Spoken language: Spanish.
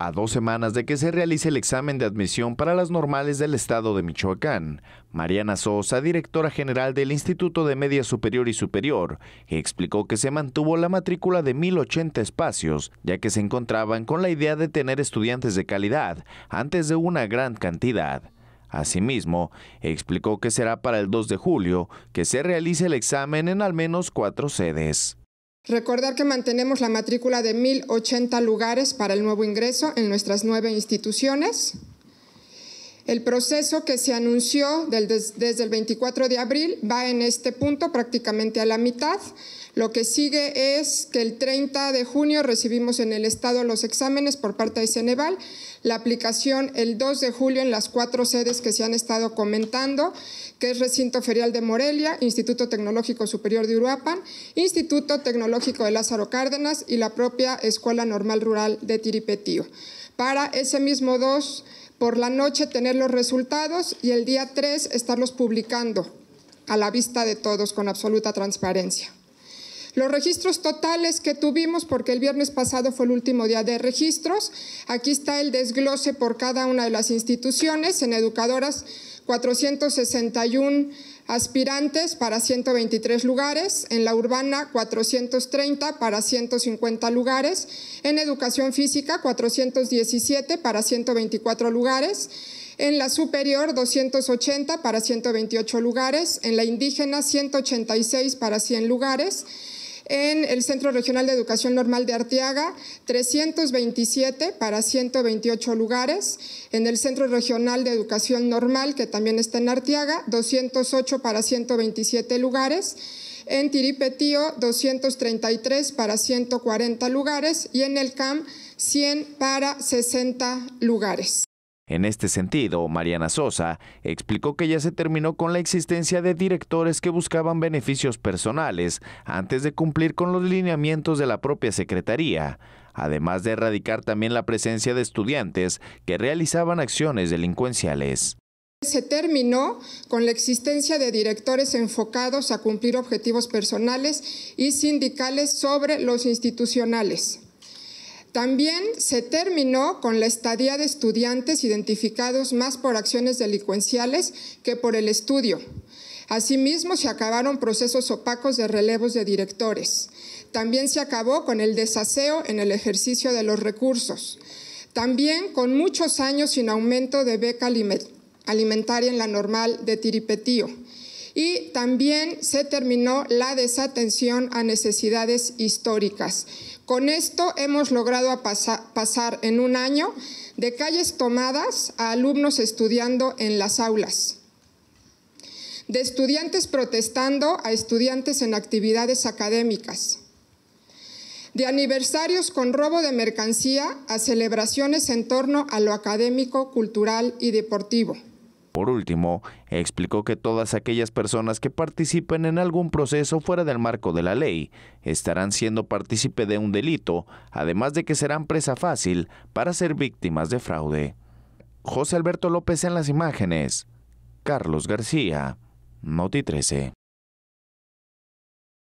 A dos semanas de que se realice el examen de admisión para las normales del estado de Michoacán, Mariana Sosa, directora general del Instituto de Media Superior y Superior, explicó que se mantuvo la matrícula de 1.080 espacios, ya que se encontraban con la idea de tener estudiantes de calidad antes de una gran cantidad. Asimismo, explicó que será para el 2 de julio que se realice el examen en al menos cuatro sedes. Recordar que mantenemos la matrícula de 1.080 lugares para el nuevo ingreso en nuestras nueve instituciones. El proceso que se anunció desde el 24 de abril va en este punto prácticamente a la mitad. Lo que sigue es que el 30 de junio recibimos en el Estado los exámenes por parte de Ceneval, la aplicación el 2 de julio en las cuatro sedes que se han estado comentando, que es Recinto Ferial de Morelia, Instituto Tecnológico Superior de Uruapan, Instituto Tecnológico de Lázaro Cárdenas y la propia Escuela Normal Rural de Tiripetío. Para ese mismo 2 por la noche tener los resultados y el día 3 estarlos publicando a la vista de todos con absoluta transparencia. Los registros totales que tuvimos, porque el viernes pasado fue el último día de registros, aquí está el desglose por cada una de las instituciones. En educadoras, 461 aspirantes para 123 lugares, en la urbana 430 para 150 lugares, en educación física 417 para 124 lugares, en la superior 280 para 128 lugares, en la indígena 186 para 100 lugares, en el Centro Regional de Educación Normal de Arteaga, 327 para 128 lugares. En el Centro Regional de Educación Normal, que también está en Arteaga, 208 para 127 lugares. En Tiripetío, 233 para 140 lugares. Y en el CAM, 100 para 60 lugares. En este sentido, Mariana Sosa explicó que ya se terminó con la existencia de directores que buscaban beneficios personales antes de cumplir con los lineamientos de la propia Secretaría, además de erradicar también la presencia de estudiantes que realizaban acciones delincuenciales. Se terminó con la existencia de directores enfocados a cumplir objetivos personales y sindicales sobre los institucionales. También se terminó con la estadía de estudiantes identificados más por acciones delincuenciales que por el estudio. Asimismo, se acabaron procesos opacos de relevos de directores. También se acabó con el desaseo en el ejercicio de los recursos. También con muchos años sin aumento de beca alimentaria en la normal de Tiripetío y también se terminó la desatención a necesidades históricas. Con esto hemos logrado pasar en un año de calles tomadas a alumnos estudiando en las aulas de estudiantes protestando a estudiantes en actividades académicas, de aniversarios con robo de mercancía a celebraciones en torno a lo académico, cultural y deportivo. Por último, explicó que todas aquellas personas que participen en algún proceso fuera del marco de la ley estarán siendo partícipe de un delito, además de que serán presa fácil para ser víctimas de fraude. José Alberto López en las imágenes. Carlos García, Noti 13.